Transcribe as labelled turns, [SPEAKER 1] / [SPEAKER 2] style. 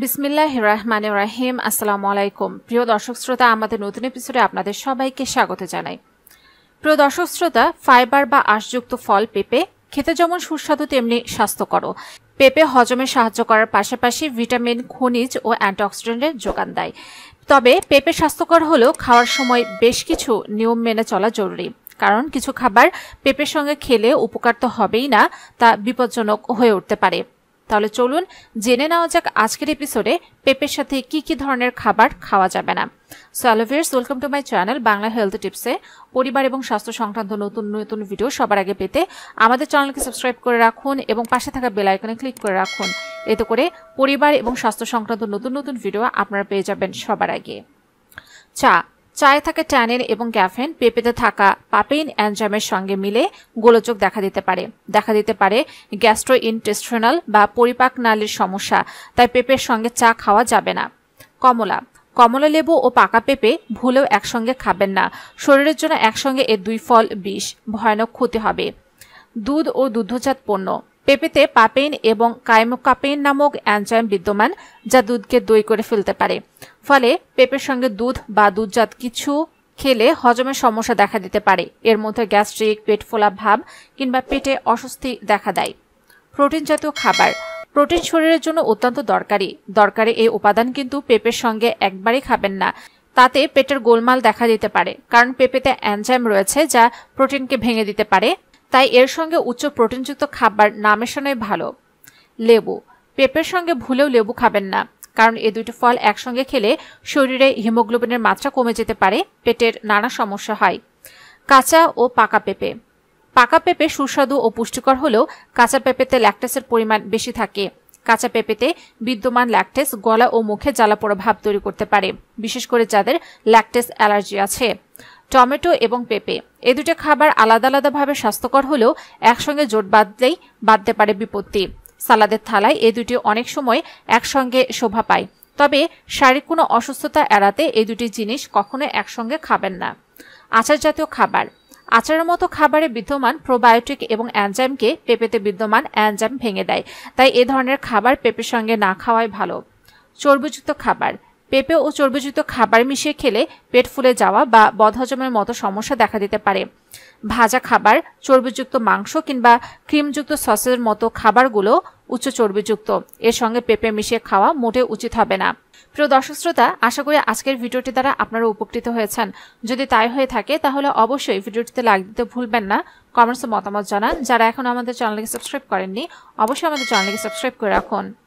[SPEAKER 1] বিসমিল্লাহ রহমান রাহিম আসসালামু আলাইকুম প্রিয় দর্শক শ্রোতা আমাদের নতুন এপিসোডে আপনাদের সবাইকে স্বাগত জানাই প্রিয় দর্শক শ্রোতা ফাইবার বা আঁশযুক্ত ফল পেঁপে খেতে যেমন সুস্বাদু তেমনি স্বাস্থ্যকর পেঁপে হজমে সাহায্য করার পাশাপাশি ভিটামিন খনিজ ও অ্যান্টিঅক্সিডেন্টের যোগান দেয় তবে পেঁপে স্বাস্থ্যকর হলেও খাওয়ার সময় বেশ কিছু নিয়ম মেনে চলা জরুরি কারণ কিছু খাবার পেঁপের সঙ্গে খেলে উপকার তো হবেই না তা বিপজ্জনক হয়ে উঠতে পারে তাহলে চলুন জেনে নেওয়া যাক আজকের এপিসোডে পেঁপের সাথে কি কি ধরনের খাবার খাওয়া যাবে না সো অ্যালোভিয়ার্স welcome to my channel Bangla health টিপসে পরিবার এবং স্বাস্থ্য সংক্রান্ত নতুন নতুন ভিডিও সবার আগে পেতে আমাদের চ্যানেলকে সাবস্ক্রাইব করে রাখুন এবং পাশে থাকা বেল আইকনে ক্লিক করে রাখুন এতে করে পরিবার এবং স্বাস্থ্য সংক্রান্ত নতুন নতুন ভিডিও আপনারা পেয়ে যাবেন সবার আগে চা চায়ে থাকা ট্যানিন এবং ক্যাফেন পেঁপেতে থাকা পাপেইন অ্যানজামের সঙ্গে মিলে গোলযোগ দেখা দিতে পারে দেখা দিতে পারে গ্যাস্ট্রো ইন্টেস্ট্রিনাল বা পরিপাক নালীর সমস্যা তাই পেঁপের সঙ্গে চা খাওয়া যাবে না কমলা কমলা লেবু ও পাকা পেঁপে ভুলেও একসঙ্গে খাবেন না শরীরের জন্য একসঙ্গে এর দুই ফল বিষ ভয়ানক ক্ষতি হবে দুধ ও দুগ্ধজাত পণ্য পেঁপেতে পাপেইন এবং কাইমোকাপেইন নামক অ্যানজাইম বিদ্যমান যা দুধকে দই করে ফেলতে পারে ফলে পেঁপের সঙ্গে দুধ বা দুধজাত কিছু খেলে হজমের সমস্যা দেখা দিতে পারে এর মধ্যে গ্যাস্ট্রিক পেট ফোলা ভাব কিংবা পেটে অস্বস্তি দেখা দেয় প্রোটিন জাতীয় খাবার প্রোটিন শরীরের জন্য অত্যন্ত দরকারি দরকারি এই উপাদান কিন্তু পেঁপের সঙ্গে একবারই খাবেন না তাতে পেটের গোলমাল দেখা দিতে পারে কারণ পেঁপেতে অ্যানজাইম রয়েছে যা প্রোটিনকে ভেঙে দিতে পারে তাই এর সঙ্গে উচ্চ প্রোটিনযুক্ত খাবার না মেশানোই ভালো লেবু পেঁপের সঙ্গে ভুলেও লেবু খাবেন না কারণ এ দুটো ফল একসঙ্গে খেলে শরীরে হিমোগ্লোবিনের মাত্রা কমে যেতে পারে পেটের নানা সমস্যা হয় কাঁচা ও পাকা পেঁপে পাকা পেঁপে সুস্বাদু ও পুষ্টিকর হলেও কাঁচা পেঁপেতে ল্যাকটেসের পরিমাণ বেশি থাকে কাঁচা পেঁপেতে বিদ্যমান ল্যাকটেস গলা ও মুখে জ্বালাপোড়া ভাব তৈরি করতে পারে বিশেষ করে যাদের ল্যাকটেস অ্যালার্জি আছে টমেটো এবং পেঁপে এ দুটো খাবার আলাদা আলাদাভাবে স্বাস্থ্যকর হলেও একসঙ্গে জোট বাঁধলেই বাঁধতে পারে বিপত্তি সালাদের থালায় এ দুটি অনেক সময় একসঙ্গে শোভা পায় তবে শারীরিক কোনো অসুস্থতা এড়াতে এই দুটি জিনিস কখনো একসঙ্গে খাবেন না আচার জাতীয় খাবার আচারের মতো খাবারে বিদ্যমান প্রোবায়োটিক এবং অ্যানজাইমকে পেঁপেতে বিদ্যমান অ্যানজাইম ভেঙে দেয় তাই এ ধরনের খাবার পেঁপের সঙ্গে না খাওয়াই ভালো চর্বিযুক্ত খাবার পেঁপে ও চর্বিযুক্ত খাবার মিশিয়ে খেলে পেট ফুলে যাওয়া বা বদহজমের মতো সমস্যা দেখা দিতে পারে ভাজা খাবার চর্বিযুক্ত মাংস কিংবা ক্রিমযুক্ত সসের মতো খাবারগুলো উচ্চ চর্বিযুক্ত এর সঙ্গে পেঁপে মিশিয়ে খাওয়া মোটে উচিত হবে না প্রিয় দর্শক শ্রোতা আশা করি আজকের ভিডিওটি দ্বারা আপনারা উপকৃত হয়েছেন যদি তাই হয়ে থাকে তাহলে অবশ্যই ভিডিওটিতে লাইক দিতে ভুলবেন না কমেন্টসে মতামত জানান যারা এখন আমাদের চ্যানেলকে সাবস্ক্রাইব করেননি অবশ্যই আমাদের চ্যানেলকে সাবস্ক্রাইব করে রাখুন